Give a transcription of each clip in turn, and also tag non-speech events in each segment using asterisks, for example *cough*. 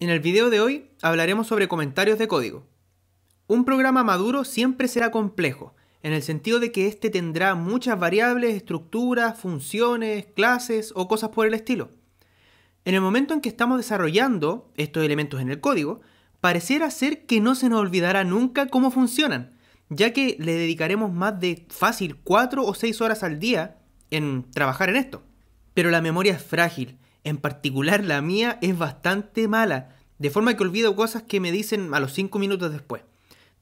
En el video de hoy hablaremos sobre comentarios de código. Un programa maduro siempre será complejo, en el sentido de que éste tendrá muchas variables, estructuras, funciones, clases o cosas por el estilo. En el momento en que estamos desarrollando estos elementos en el código, pareciera ser que no se nos olvidará nunca cómo funcionan, ya que le dedicaremos más de fácil 4 o 6 horas al día en trabajar en esto. Pero la memoria es frágil en particular la mía, es bastante mala, de forma que olvido cosas que me dicen a los 5 minutos después.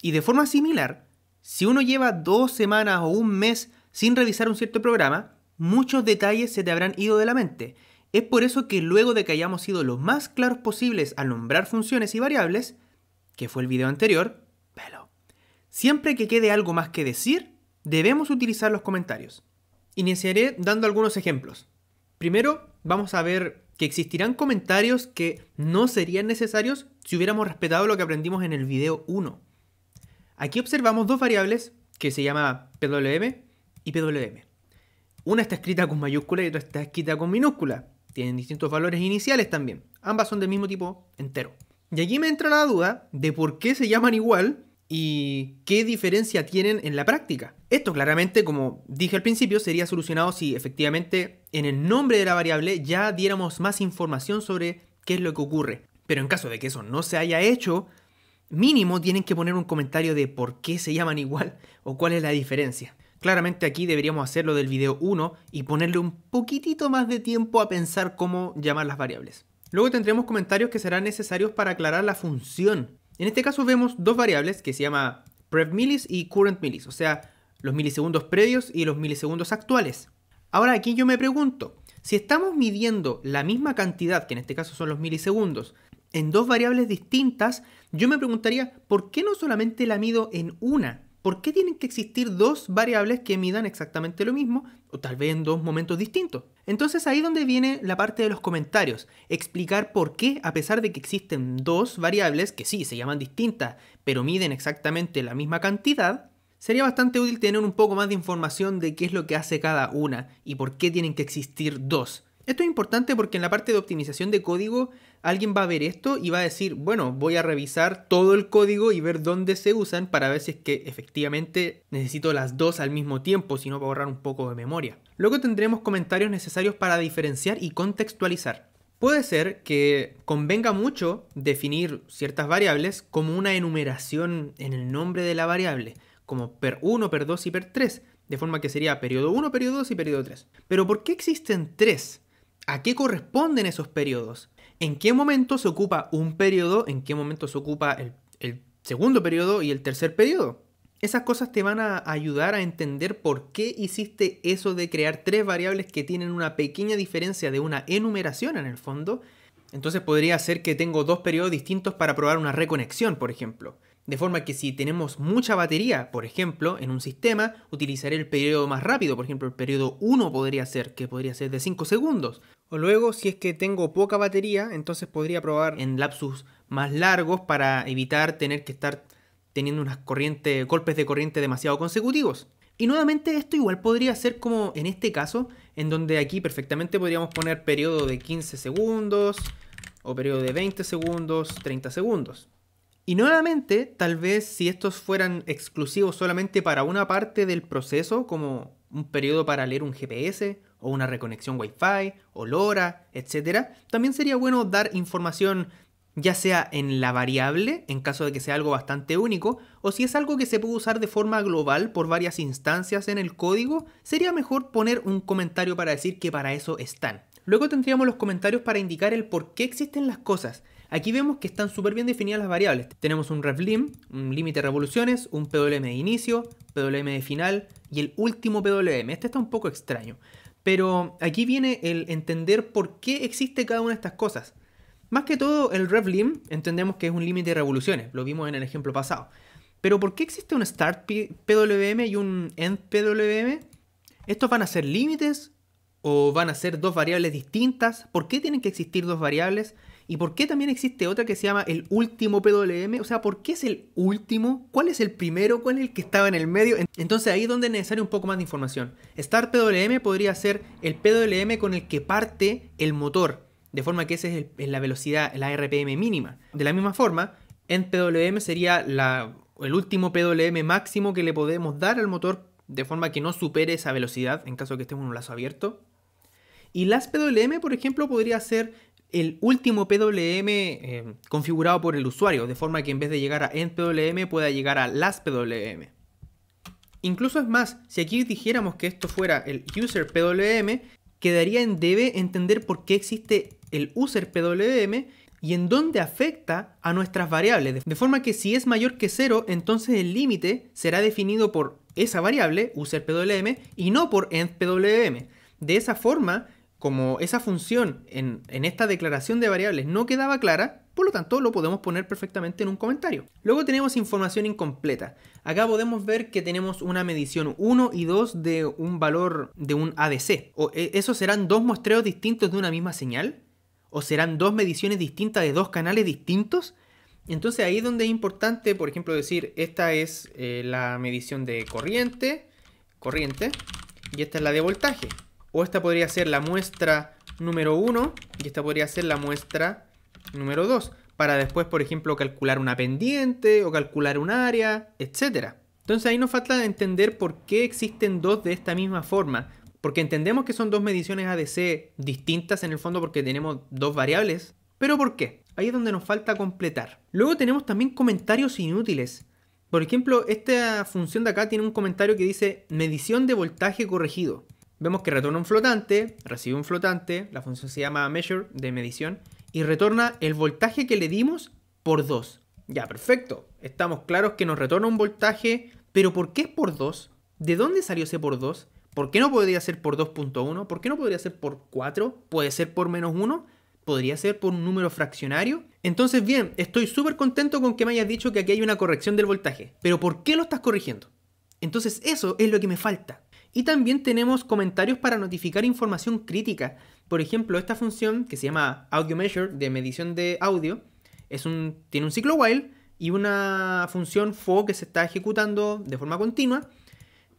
Y de forma similar, si uno lleva dos semanas o un mes sin revisar un cierto programa, muchos detalles se te habrán ido de la mente. Es por eso que luego de que hayamos sido lo más claros posibles al nombrar funciones y variables, que fue el video anterior, pelo. Siempre que quede algo más que decir, debemos utilizar los comentarios. Iniciaré dando algunos ejemplos. Primero, vamos a ver que existirán comentarios que no serían necesarios si hubiéramos respetado lo que aprendimos en el video 1. Aquí observamos dos variables que se llama PWM y PWM. Una está escrita con mayúscula y otra está escrita con minúscula. Tienen distintos valores iniciales también. Ambas son del mismo tipo entero. Y aquí me entra la duda de por qué se llaman igual y qué diferencia tienen en la práctica. Esto claramente, como dije al principio, sería solucionado si efectivamente en el nombre de la variable ya diéramos más información sobre qué es lo que ocurre. Pero en caso de que eso no se haya hecho, mínimo tienen que poner un comentario de por qué se llaman igual *laughs* o cuál es la diferencia. Claramente aquí deberíamos hacerlo del video 1 y ponerle un poquitito más de tiempo a pensar cómo llamar las variables. Luego tendremos comentarios que serán necesarios para aclarar la función en este caso vemos dos variables que se llama prev milis y current milis, o sea, los milisegundos previos y los milisegundos actuales. Ahora aquí yo me pregunto, si estamos midiendo la misma cantidad, que en este caso son los milisegundos, en dos variables distintas, yo me preguntaría, ¿por qué no solamente la mido en una? ¿por qué tienen que existir dos variables que midan exactamente lo mismo o tal vez en dos momentos distintos? Entonces ahí donde viene la parte de los comentarios, explicar por qué a pesar de que existen dos variables que sí se llaman distintas, pero miden exactamente la misma cantidad, sería bastante útil tener un poco más de información de qué es lo que hace cada una y por qué tienen que existir dos. Esto es importante porque en la parte de optimización de código alguien va a ver esto y va a decir, bueno, voy a revisar todo el código y ver dónde se usan para ver si es que efectivamente necesito las dos al mismo tiempo, si no para ahorrar un poco de memoria. Luego tendremos comentarios necesarios para diferenciar y contextualizar. Puede ser que convenga mucho definir ciertas variables como una enumeración en el nombre de la variable, como per 1, per 2 y per 3, de forma que sería periodo 1, periodo 2 y periodo 3. Pero ¿por qué existen tres? ¿A qué corresponden esos periodos? en qué momento se ocupa un periodo, en qué momento se ocupa el, segundo periodo y el tercer periodo. Esas cosas te van a ayudar a entender por qué hiciste eso de crear tres variables que tienen una pequeña diferencia de una enumeración en el fondo. Entonces podría ser que tengo dos periodos distintos para probar una reconexión, por ejemplo. De forma que si tenemos mucha batería, por ejemplo, en un sistema, utilizaré el periodo más rápido. Por ejemplo, el periodo 1 podría ser, que podría ser de 5 segundos. O luego, si es que tengo poca batería, entonces podría probar en lapsus más largos para evitar tener que estar teniendo unas corrientes, golpes de corriente demasiado consecutivos. Y nuevamente esto igual podría ser como en este caso, en donde aquí perfectamente podríamos poner periodo de 15 segundos, o periodo de 20 segundos, 30 segundos. Y nuevamente, tal vez si estos fueran exclusivos solamente para una parte del proceso, como un periodo para leer un GPS o una reconexión Wi-Fi, o LoRa, etc. También sería bueno dar información ya sea en la variable, en caso de que sea algo bastante único, o si es algo que se puede usar de forma global por varias instancias en el código, sería mejor poner un comentario para decir que para eso están. Luego tendríamos los comentarios para indicar el por qué existen las cosas. Aquí vemos que están súper bien definidas las variables. Tenemos un reflim, un límite de revoluciones, un PWM de inicio, PWM de final y el último PWM. Este está un poco extraño. Pero aquí viene el entender por qué existe cada una de estas cosas. Más que todo, el revlim entendemos que es un límite de revoluciones, lo vimos en el ejemplo pasado. Pero ¿por qué existe un start PWM y un end PWM? ¿Estos van a ser límites o van a ser dos variables distintas? ¿Por qué tienen que existir dos variables? ¿Y por qué también existe otra que se llama el último PWM? O sea, ¿por qué es el último? ¿Cuál es el primero? ¿Cuál es el que estaba en el medio? Entonces ahí es donde es necesario un poco más de información. Start PWM podría ser el PWM con el que parte el motor, de forma que esa es la velocidad, la RPM mínima. De la misma forma, End PWM sería el último PWM máximo que le podemos dar al motor, de forma que no supere esa velocidad en caso de que estemos en un lazo abierto. Y las PWM, por ejemplo, podría ser el último PWM eh, configurado por el usuario, de forma que en vez de llegar a endPWM pueda llegar a las PWM. Incluso es más, si aquí dijéramos que esto fuera el user PWM, quedaría en debe entender por qué existe el user PWM y en dónde afecta a nuestras variables, de forma que si es mayor que cero, entonces el límite será definido por esa variable, user PWM, y no por end De esa forma, como esa función en, esta declaración de variables no quedaba clara, por lo tanto lo podemos poner perfectamente en un comentario. Luego tenemos información incompleta. Acá podemos ver que tenemos una medición 1 y 2 de un valor de un ADC. O, ¿e, ¿Esos serán dos muestreos distintos de una misma señal? ¿O serán dos mediciones distintas de dos canales distintos? Entonces ahí es donde es importante, por ejemplo, decir esta es eh, la medición de corriente, corriente, y esta es la de voltaje. O esta podría ser la muestra número 1 y esta podría ser la muestra número 2. Para después, por ejemplo, calcular una pendiente o calcular un área, etc. Entonces ahí nos falta entender por qué existen dos de esta misma forma. Porque entendemos que son dos mediciones ADC distintas en el fondo porque tenemos dos variables. Pero ¿por qué? Ahí es donde nos falta completar. Luego tenemos también comentarios inútiles. Por ejemplo, esta función de acá tiene un comentario que dice medición de voltaje corregido. Vemos que retorna un flotante, recibe un flotante, la función se llama measure de medición, y retorna el voltaje que le dimos por 2. Ya, perfecto. Estamos claros que nos retorna un voltaje, pero ¿por qué es por 2? ¿De dónde salió ese por 2? ¿Por qué no podría ser por 2.1? ¿Por qué no podría ser por 4? ¿Puede ser por menos 1? ¿Podría ser por un número fraccionario? Entonces, bien, estoy súper contento con que me hayas dicho que aquí hay una corrección del voltaje. Pero ¿por qué lo estás corrigiendo? Entonces, eso es lo que me falta. Y también tenemos comentarios para notificar información crítica. Por ejemplo, esta función que se llama Audio Measure de medición de audio es un, tiene un ciclo while y una función fo que se está ejecutando de forma continua,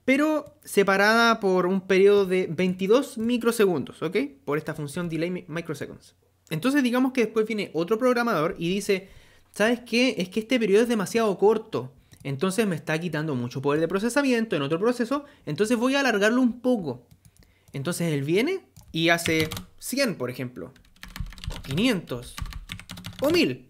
pero separada por un periodo de 22 microsegundos, ¿ok? Por esta función delay microseconds. Entonces digamos que después viene otro programador y dice, ¿sabes qué? Es que este periodo es demasiado corto. Entonces me está quitando mucho poder de procesamiento en otro proceso. Entonces voy a alargarlo un poco. Entonces él viene y hace 100, por ejemplo. O 500. O 1000.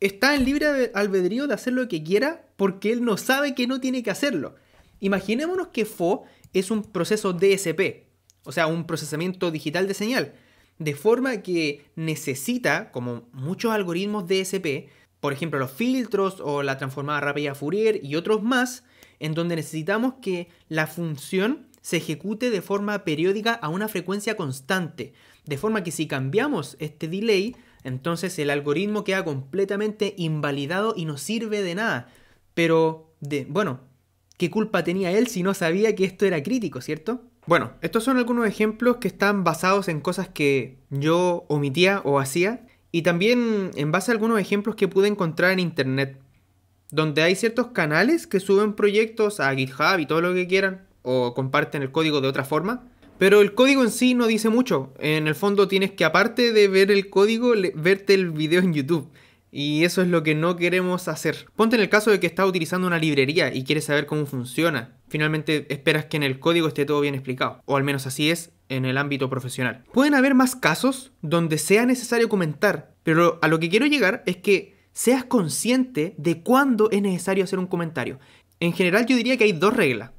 Está en libre albedrío de hacer lo que quiera porque él no sabe que no tiene que hacerlo. Imaginémonos que FO es un proceso DSP. O sea, un procesamiento digital de señal. De forma que necesita, como muchos algoritmos DSP, por ejemplo, los filtros o la transformada rápida Fourier y otros más, en donde necesitamos que la función se ejecute de forma periódica a una frecuencia constante, de forma que si cambiamos este delay, entonces el algoritmo queda completamente invalidado y no sirve de nada. Pero, de, bueno, ¿qué culpa tenía él si no sabía que esto era crítico, cierto? Bueno, estos son algunos ejemplos que están basados en cosas que yo omitía o hacía y también en base a algunos ejemplos que pude encontrar en internet, donde hay ciertos canales que suben proyectos a GitHub y todo lo que quieran, o comparten el código de otra forma, pero el código en sí no dice mucho. En el fondo tienes que, aparte de ver el código, verte el video en YouTube. Y eso es lo que no queremos hacer. Ponte en el caso de que estás utilizando una librería y quieres saber cómo funciona. Finalmente esperas que en el código esté todo bien explicado. O al menos así es en el ámbito profesional. Pueden haber más casos donde sea necesario comentar. Pero a lo que quiero llegar es que seas consciente de cuándo es necesario hacer un comentario. En general yo diría que hay dos reglas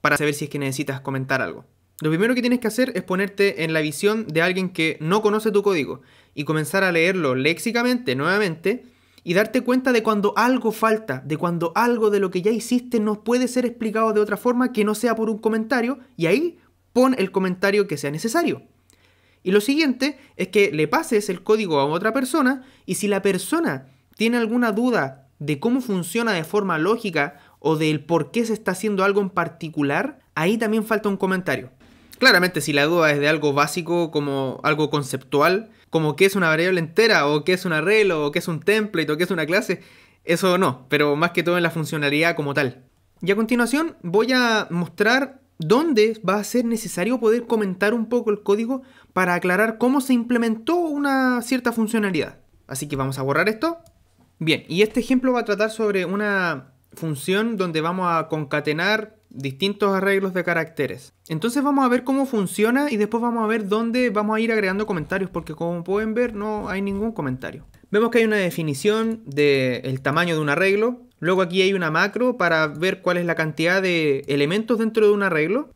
para saber si es que necesitas comentar algo. Lo primero que tienes que hacer es ponerte en la visión de alguien que no conoce tu código y comenzar a leerlo léxicamente nuevamente y darte cuenta de cuando algo falta, de cuando algo de lo que ya hiciste no puede ser explicado de otra forma que no sea por un comentario y ahí pon el comentario que sea necesario. Y lo siguiente es que le pases el código a otra persona y si la persona tiene alguna duda de cómo funciona de forma lógica o del por qué se está haciendo algo en particular, ahí también falta un comentario. Claramente, si la duda es de algo básico, como algo conceptual, como qué es una variable entera, o qué es un arreglo, o qué es un template, o qué es una clase, eso no, pero más que todo en la funcionalidad como tal. Y a continuación voy a mostrar dónde va a ser necesario poder comentar un poco el código para aclarar cómo se implementó una cierta funcionalidad. Así que vamos a borrar esto. Bien, y este ejemplo va a tratar sobre una función donde vamos a concatenar distintos arreglos de caracteres. Entonces vamos a ver cómo funciona y después vamos a ver dónde vamos a ir agregando comentarios, porque como pueden ver no hay ningún comentario. Vemos que hay una definición del tamaño de un arreglo, luego aquí hay una macro para ver cuál es la cantidad de elementos dentro de un arreglo.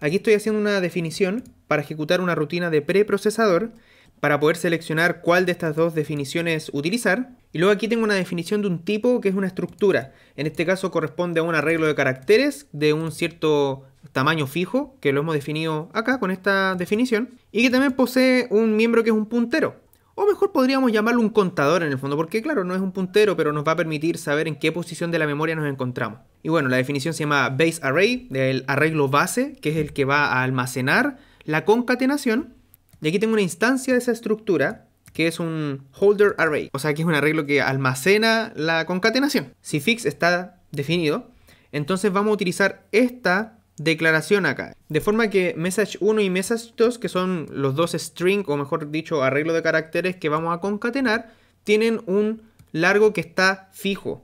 Aquí estoy haciendo una definición para ejecutar una rutina de preprocesador para poder seleccionar cuál de estas dos definiciones utilizar. Y luego aquí tengo una definición de un tipo que es una estructura. En este caso corresponde a un arreglo de caracteres de un cierto tamaño fijo, que lo hemos definido acá con esta definición, y que también posee un miembro que es un puntero. O mejor podríamos llamarlo un contador en el fondo, porque claro, no es un puntero, pero nos va a permitir saber en qué posición de la memoria nos encontramos. Y bueno, la definición se llama base array, del arreglo base, que es el que va a almacenar la concatenación y aquí tengo una instancia de esa estructura que es un holder array, o sea que es un arreglo que almacena la concatenación. Si fix está definido, entonces vamos a utilizar esta declaración acá. De forma que message 1 y message 2, que son los dos string, o mejor dicho, arreglo de caracteres que vamos a concatenar, tienen un largo que está fijo.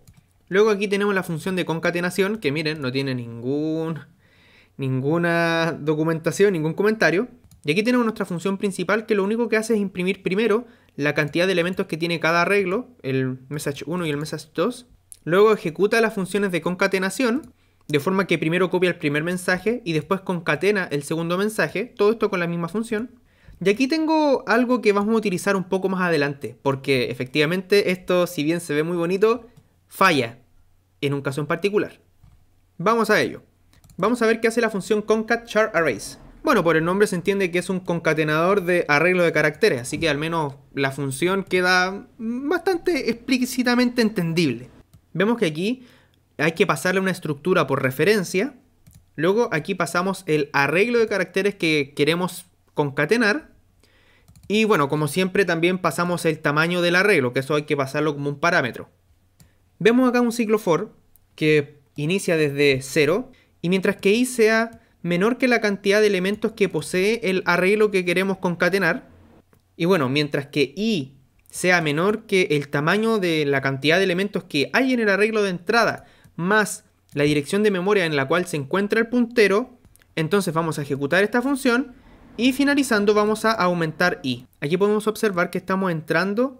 Luego aquí tenemos la función de concatenación, que miren, no tiene ningún, ninguna documentación, ningún comentario. Y aquí tenemos nuestra función principal que lo único que hace es imprimir primero la cantidad de elementos que tiene cada arreglo, el message 1 y el message 2. Luego ejecuta las funciones de concatenación, de forma que primero copia el primer mensaje y después concatena el segundo mensaje, todo esto con la misma función. Y aquí tengo algo que vamos a utilizar un poco más adelante, porque efectivamente esto, si bien se ve muy bonito, falla en un caso en particular. Vamos a ello. Vamos a ver qué hace la función concat arrays. Bueno, por el nombre se entiende que es un concatenador de arreglo de caracteres, así que al menos la función queda bastante explícitamente entendible. Vemos que aquí hay que pasarle una estructura por referencia, luego aquí pasamos el arreglo de caracteres que queremos concatenar, y bueno, como siempre también pasamos el tamaño del arreglo, que eso hay que pasarlo como un parámetro. Vemos acá un ciclo for que inicia desde 0, y mientras que i sea menor que la cantidad de elementos que posee el arreglo que queremos concatenar. Y bueno, mientras que i sea menor que el tamaño de la cantidad de elementos que hay en el arreglo de entrada, más la dirección de memoria en la cual se encuentra el puntero, entonces vamos a ejecutar esta función y finalizando vamos a aumentar i. Aquí podemos observar que estamos entrando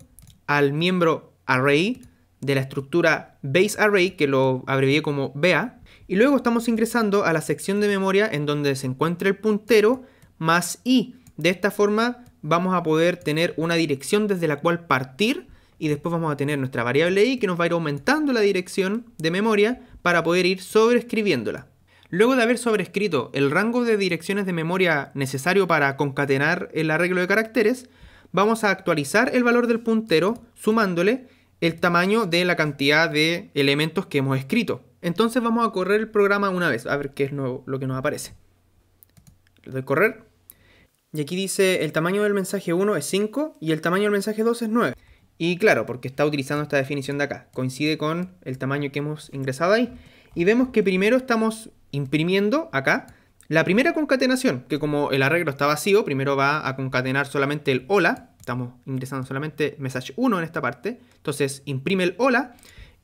al miembro array de la estructura base array que lo abrevié como BA y luego estamos ingresando a la sección de memoria en donde se encuentra el puntero más i. De esta forma vamos a poder tener una dirección desde la cual partir y después vamos a tener nuestra variable i que nos va a ir aumentando la dirección de memoria para poder ir sobreescribiéndola. Luego de haber sobrescrito el rango de direcciones de memoria necesario para concatenar el arreglo de caracteres, vamos a actualizar el valor del puntero sumándole el tamaño de la cantidad de elementos que hemos escrito. Entonces vamos a correr el programa una vez, a ver qué es lo que nos aparece. Le doy correr. Y aquí dice el tamaño del mensaje 1 es 5 y el tamaño del mensaje 2 es 9. Y claro, porque está utilizando esta definición de acá. Coincide con el tamaño que hemos ingresado ahí. Y vemos que primero estamos imprimiendo acá la primera concatenación, que como el arreglo está vacío, primero va a concatenar solamente el hola. Estamos ingresando solamente message 1 en esta parte. Entonces imprime el hola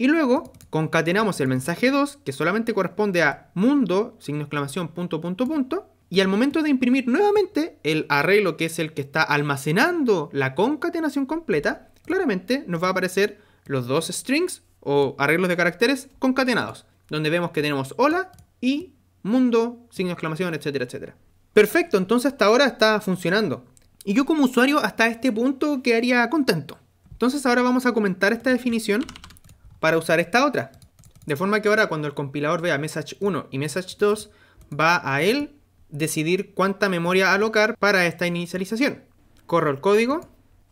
y luego concatenamos el mensaje 2, que solamente corresponde a mundo, signo exclamación, punto, punto, punto. Y al momento de imprimir nuevamente el arreglo que es el que está almacenando la concatenación completa, claramente nos va a aparecer los dos strings o arreglos de caracteres concatenados, donde vemos que tenemos hola y mundo, signo exclamación, etcétera, etcétera. Perfecto, entonces hasta ahora está funcionando. Y yo como usuario hasta este punto quedaría contento. Entonces ahora vamos a comentar esta definición para usar esta otra. De forma que ahora cuando el compilador vea message 1 y message 2, va a él decidir cuánta memoria alocar para esta inicialización. Corro el código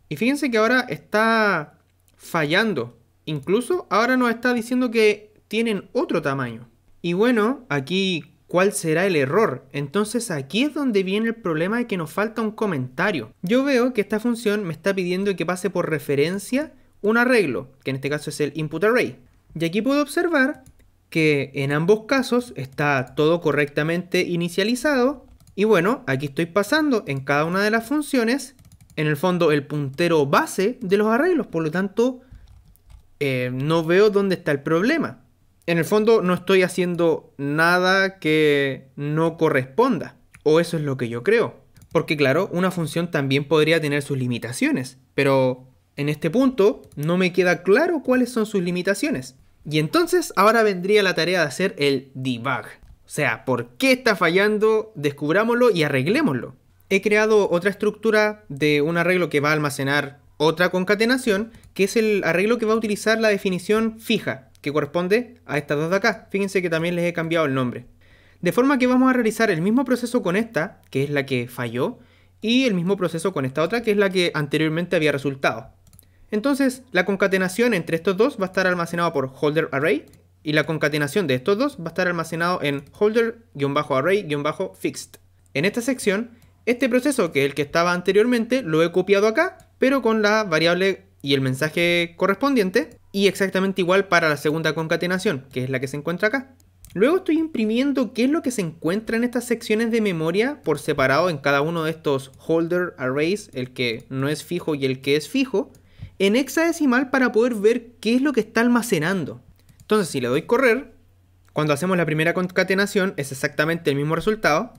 y fíjense que ahora está fallando. Incluso ahora nos está diciendo que tienen otro tamaño. Y bueno, aquí cuál será el error. Entonces aquí es donde viene el problema de que nos falta un comentario. Yo veo que esta función me está pidiendo que pase por referencia un arreglo, que en este caso es el input array. Y aquí puedo observar que en ambos casos está todo correctamente inicializado. Y bueno, aquí estoy pasando en cada una de las funciones, en el fondo el puntero base de los arreglos, por lo tanto eh, no veo dónde está el problema. En el fondo no estoy haciendo nada que no corresponda, o eso es lo que yo creo. Porque claro, una función también podría tener sus limitaciones, pero en este punto, no me queda claro cuáles son sus limitaciones. Y entonces ahora vendría la tarea de hacer el debug. O sea, ¿por qué está fallando? Descubrámoslo y arreglémoslo. He creado otra estructura de un arreglo que va a almacenar otra concatenación, que es el arreglo que va a utilizar la definición fija, que corresponde a estas dos de acá. Fíjense que también les he cambiado el nombre. De forma que vamos a realizar el mismo proceso con esta, que es la que falló, y el mismo proceso con esta otra, que es la que anteriormente había resultado. Entonces, la concatenación entre estos dos va a estar almacenada por holder array y la concatenación de estos dos va a estar almacenado en holder-array-fixed. En esta sección, este proceso que es el que estaba anteriormente lo he copiado acá, pero con la variable y el mensaje correspondiente y exactamente igual para la segunda concatenación, que es la que se encuentra acá. Luego estoy imprimiendo qué es lo que se encuentra en estas secciones de memoria por separado en cada uno de estos holder arrays, el que no es fijo y el que es fijo, en hexadecimal para poder ver qué es lo que está almacenando. Entonces, si le doy correr, cuando hacemos la primera concatenación es exactamente el mismo resultado,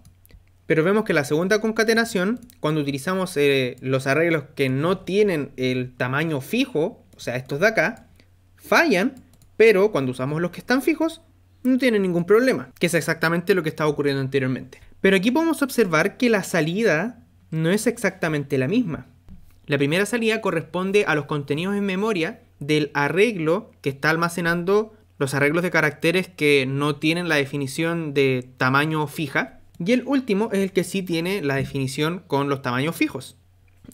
pero vemos que la segunda concatenación, cuando utilizamos eh, los arreglos que no tienen el tamaño fijo, o sea, estos de acá, fallan, pero cuando usamos los que están fijos, no tienen ningún problema, que es exactamente lo que estaba ocurriendo anteriormente. Pero aquí podemos observar que la salida no es exactamente la misma. La primera salida corresponde a los contenidos en memoria del arreglo que está almacenando los arreglos de caracteres que no tienen la definición de tamaño fija. Y el último es el que sí tiene la definición con los tamaños fijos.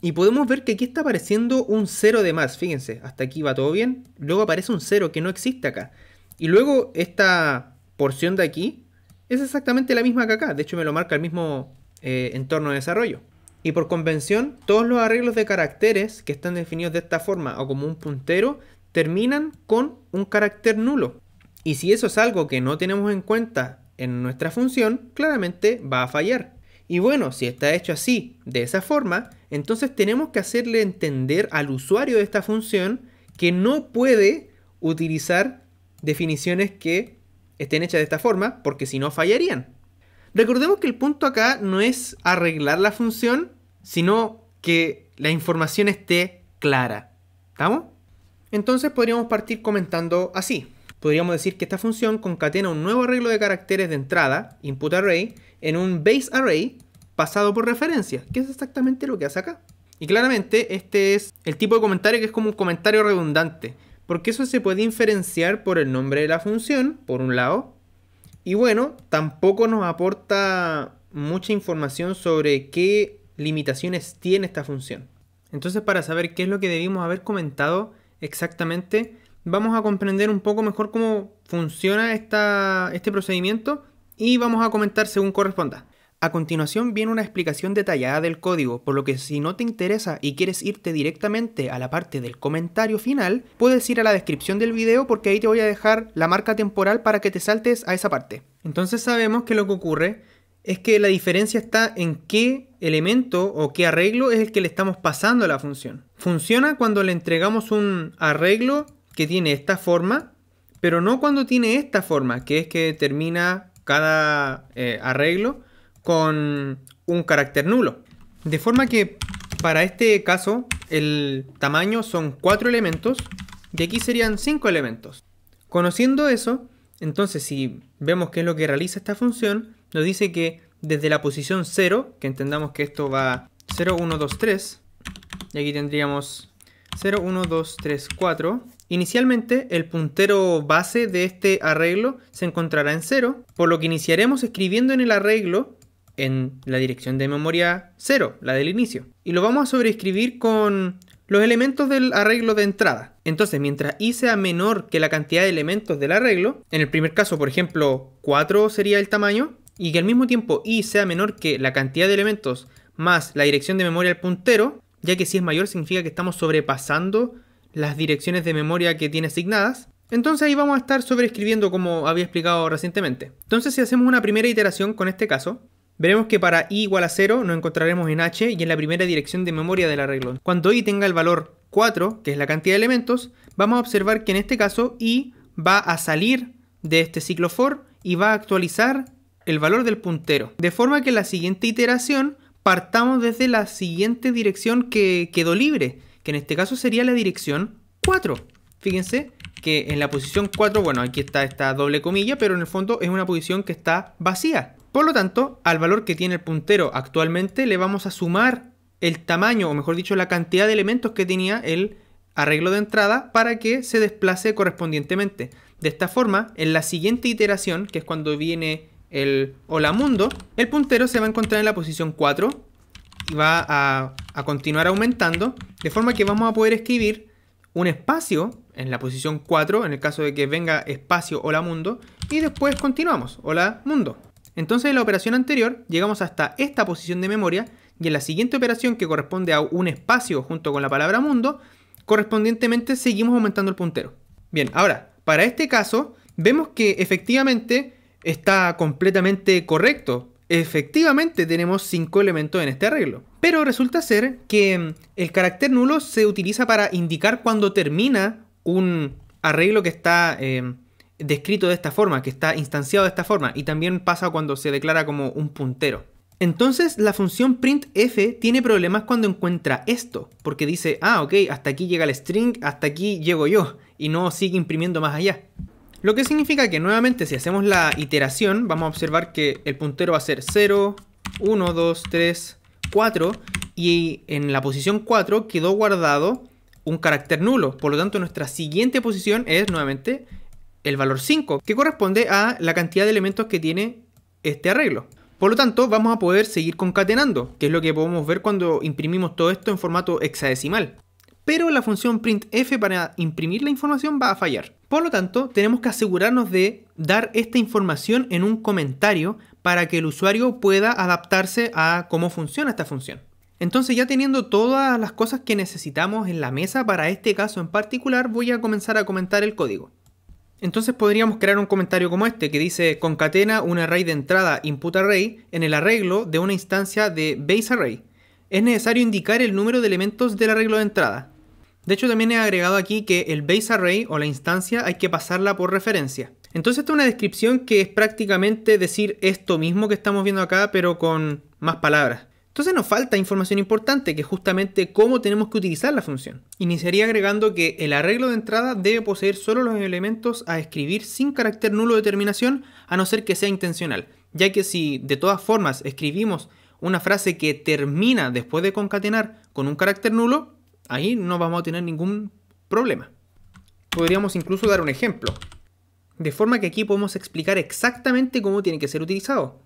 Y podemos ver que aquí está apareciendo un cero de más, fíjense, hasta aquí va todo bien. Luego aparece un cero que no existe acá. Y luego esta porción de aquí es exactamente la misma que acá, de hecho me lo marca el mismo eh, entorno de desarrollo. Y por convención, todos los arreglos de caracteres que están definidos de esta forma o como un puntero terminan con un carácter nulo. Y si eso es algo que no tenemos en cuenta en nuestra función, claramente va a fallar. Y bueno, si está hecho así, de esa forma, entonces tenemos que hacerle entender al usuario de esta función que no puede utilizar definiciones que estén hechas de esta forma, porque si no fallarían. Recordemos que el punto acá no es arreglar la función, sino que la información esté clara. ¿Estamos? Entonces podríamos partir comentando así. Podríamos decir que esta función concatena un nuevo arreglo de caracteres de entrada, input array, en un base array pasado por referencia, que es exactamente lo que hace acá. Y claramente este es el tipo de comentario que es como un comentario redundante, porque eso se puede inferenciar por el nombre de la función, por un lado, y bueno, tampoco nos aporta mucha información sobre qué limitaciones tiene esta función. Entonces para saber qué es lo que debimos haber comentado exactamente, vamos a comprender un poco mejor cómo funciona este procedimiento y vamos a comentar según corresponda. A continuación viene una explicación detallada del código, por lo que si no te interesa y quieres irte directamente a la parte del comentario final, puedes ir a la descripción del video porque ahí te voy a dejar la marca temporal para que te saltes a esa parte. Entonces sabemos que lo que ocurre es que la diferencia está en qué elemento o qué arreglo es el que le estamos pasando a la función. Funciona cuando le entregamos un arreglo que tiene esta forma, pero no cuando tiene esta forma, que es que termina cada eh, arreglo con un carácter nulo. De forma que para este caso el tamaño son cuatro elementos y aquí serían cinco elementos. Conociendo eso, entonces si vemos qué es lo que realiza esta función, nos dice que desde la posición 0, que entendamos que esto va 0, 1, 2, 3, y aquí tendríamos 0, 1, 2, 3, 4. Inicialmente el puntero base de este arreglo se encontrará en 0, por lo que iniciaremos escribiendo en el arreglo en la dirección de memoria 0, la del inicio. Y lo vamos a sobreescribir con los elementos del arreglo de entrada. Entonces, mientras i sea menor que la cantidad de elementos del arreglo, en el primer caso, por ejemplo, 4 sería el tamaño, y que al mismo tiempo i sea menor que la cantidad de elementos más la dirección de memoria del puntero, ya que si es mayor significa que estamos sobrepasando las direcciones de memoria que tiene asignadas. Entonces ahí vamos a estar sobreescribiendo como había explicado recientemente. Entonces si hacemos una primera iteración con este caso, veremos que para i igual a 0 nos encontraremos en h y en la primera dirección de memoria del arreglo. Cuando i tenga el valor 4, que es la cantidad de elementos, vamos a observar que en este caso i va a salir de este ciclo for y va a actualizar el valor del puntero. De forma que en la siguiente iteración partamos desde la siguiente dirección que quedó libre, que en este caso sería la dirección 4. Fíjense que en la posición 4, bueno, aquí está esta doble comilla, pero en el fondo es una posición que está vacía. Por lo tanto, al valor que tiene el puntero actualmente le vamos a sumar el tamaño, o mejor dicho, la cantidad de elementos que tenía el arreglo de entrada para que se desplace correspondientemente. De esta forma, en la siguiente iteración, que es cuando viene el hola mundo, el puntero se va a encontrar en la posición 4 y va a, continuar aumentando, de forma que vamos a poder escribir un espacio en la posición 4, en el caso de que venga espacio hola mundo, y después continuamos, hola mundo. Entonces en la operación anterior llegamos hasta esta posición de memoria y en la siguiente operación que corresponde a un espacio junto con la palabra mundo, correspondientemente seguimos aumentando el puntero. Bien, ahora, para este caso, vemos que efectivamente está completamente correcto. Efectivamente tenemos cinco elementos en este arreglo. Pero resulta ser que mm, el carácter nulo se utiliza para indicar cuando termina un arreglo que está em, descrito de esta forma, que está instanciado de esta forma, y también pasa cuando se declara como un puntero. Entonces la función printf tiene problemas cuando encuentra esto, porque dice, ah, ok, hasta aquí llega el string, hasta aquí llego yo, y no sigue imprimiendo más allá. Lo que significa que nuevamente si hacemos la iteración, vamos a observar que el puntero va a ser 0, 1, 2, 3, 4 y en la posición 4 quedó guardado un carácter nulo. Por lo tanto, nuestra siguiente posición es nuevamente el valor 5, que corresponde a la cantidad de elementos que tiene este arreglo. Por lo tanto, vamos a poder seguir concatenando, que es lo que podemos ver cuando imprimimos todo esto en formato hexadecimal pero la función printf para imprimir la información va a fallar. Por lo tanto, tenemos que asegurarnos de dar esta información en un comentario para que el usuario pueda adaptarse a cómo funciona esta función. Entonces ya teniendo todas las cosas que necesitamos en la mesa para este caso en particular, voy a comenzar a comentar el código. Entonces podríamos crear un comentario como este que dice concatena un array de entrada input array en el arreglo de una instancia de base array. Es necesario indicar el número de elementos del arreglo de entrada. De hecho, también he agregado aquí que el base array o la instancia hay que pasarla por referencia. Entonces esta es una descripción que es prácticamente decir esto mismo que estamos viendo acá, pero con más palabras. Entonces nos falta información importante, que es justamente cómo tenemos que utilizar la función. Iniciaría agregando que el arreglo de entrada debe poseer solo los elementos a escribir sin carácter nulo de terminación, a no ser que sea intencional, ya que si de todas formas escribimos una frase que termina después de concatenar con un carácter nulo, Ahí no vamos a tener ningún problema. Podríamos incluso dar un ejemplo. De forma que aquí podemos explicar exactamente cómo tiene que ser utilizado.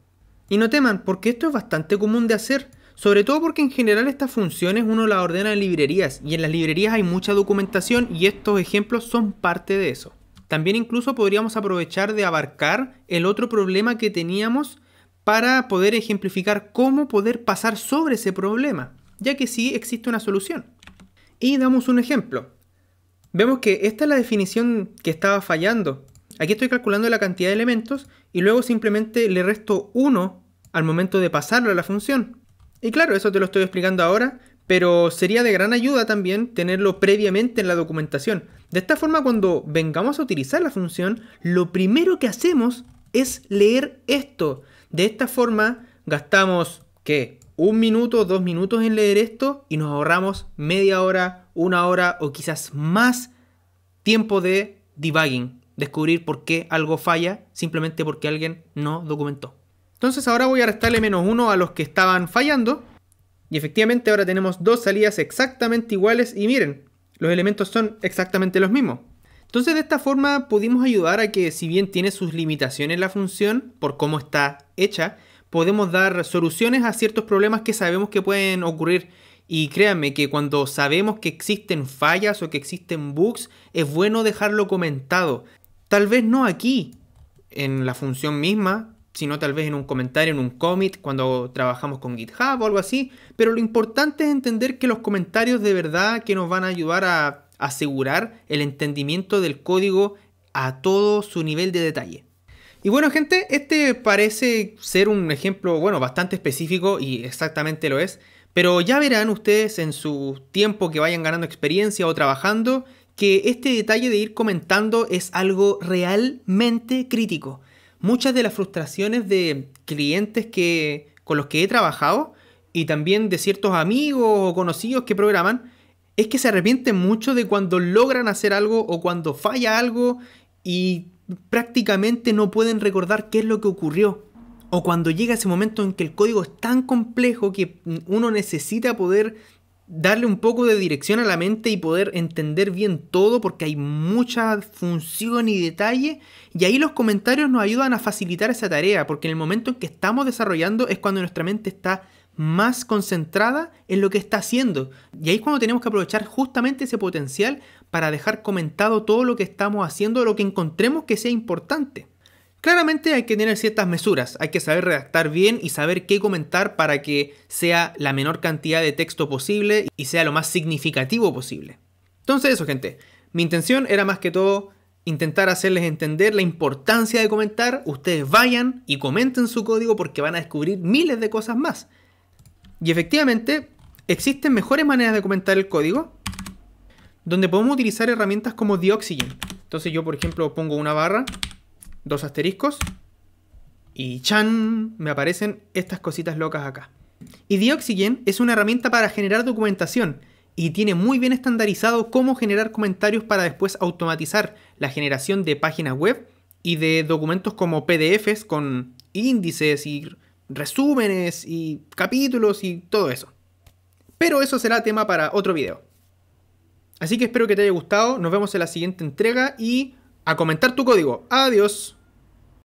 Y no teman, porque esto es bastante común de hacer, sobre todo porque en general estas funciones uno las ordena en librerías, y en las librerías hay mucha documentación y estos ejemplos son parte de eso. También incluso podríamos aprovechar de abarcar el otro problema que teníamos para poder ejemplificar cómo poder pasar sobre ese problema, ya que sí existe una solución y damos un ejemplo. Vemos que esta es la definición que estaba fallando. Aquí estoy calculando la cantidad de elementos y luego simplemente le resto uno al momento de pasarlo a la función. Y claro, eso te lo estoy explicando ahora, pero sería de gran ayuda también tenerlo previamente en la documentación. De esta forma, cuando vengamos a utilizar la función, lo primero que hacemos es leer esto. De esta forma, gastamos, ¿qué? un minuto, dos minutos en leer esto y nos ahorramos media hora, una hora o quizás más tiempo de debugging, descubrir por qué algo falla simplemente porque alguien no documentó. Entonces ahora voy a restarle menos uno a los que estaban fallando y efectivamente ahora tenemos dos salidas exactamente iguales y miren, los elementos son exactamente los mismos. Entonces de esta forma pudimos ayudar a que si bien tiene sus limitaciones la función por cómo está hecha, podemos dar soluciones a ciertos problemas que sabemos que pueden ocurrir. Y créanme que cuando sabemos que existen fallas o que existen bugs, es bueno dejarlo comentado. Tal vez no aquí, en la función misma, sino tal vez en un comentario, en un commit, cuando trabajamos con GitHub o algo así. Pero lo importante es entender que los comentarios de verdad que nos van a ayudar a asegurar el entendimiento del código a todo su nivel de detalle. Y bueno, gente, este parece ser un ejemplo, bueno, bastante específico y exactamente lo es. Pero ya verán ustedes en su tiempo que vayan ganando experiencia o trabajando que este detalle de ir comentando es algo realmente crítico. Muchas de las frustraciones de clientes que, con los que he trabajado y también de ciertos amigos o conocidos que programan es que se arrepienten mucho de cuando logran hacer algo o cuando falla algo y prácticamente no pueden recordar qué es lo que ocurrió. O cuando llega ese momento en que el código es tan complejo que uno necesita poder darle un poco de dirección a la mente y poder entender bien todo porque hay mucha función y detalle y ahí los comentarios nos ayudan a facilitar esa tarea porque en el momento en que estamos desarrollando es cuando nuestra mente está más concentrada en lo que está haciendo y ahí es cuando tenemos que aprovechar justamente ese potencial para dejar comentado todo lo que estamos haciendo, lo que encontremos que sea importante. Claramente hay que tener ciertas mesuras, hay que saber redactar bien y saber qué comentar para que sea la menor cantidad de texto posible y sea lo más significativo posible. Entonces eso, gente, mi intención era más que todo intentar hacerles entender la importancia de comentar, ustedes vayan y comenten su código porque van a descubrir miles de cosas más. Y efectivamente, existen mejores maneras de comentar el código, donde podemos utilizar herramientas como The Entonces yo, por ejemplo, pongo una barra, dos asteriscos, y ¡chan! Me aparecen estas cositas locas acá. Y The es una herramienta para generar documentación y tiene muy bien estandarizado cómo generar comentarios para después automatizar la generación de páginas web y de documentos como PDFs con índices y resúmenes y capítulos y todo eso. Pero eso será tema para otro video. Así que espero que te haya gustado. Nos vemos en la siguiente entrega y a comentar tu código. Adiós.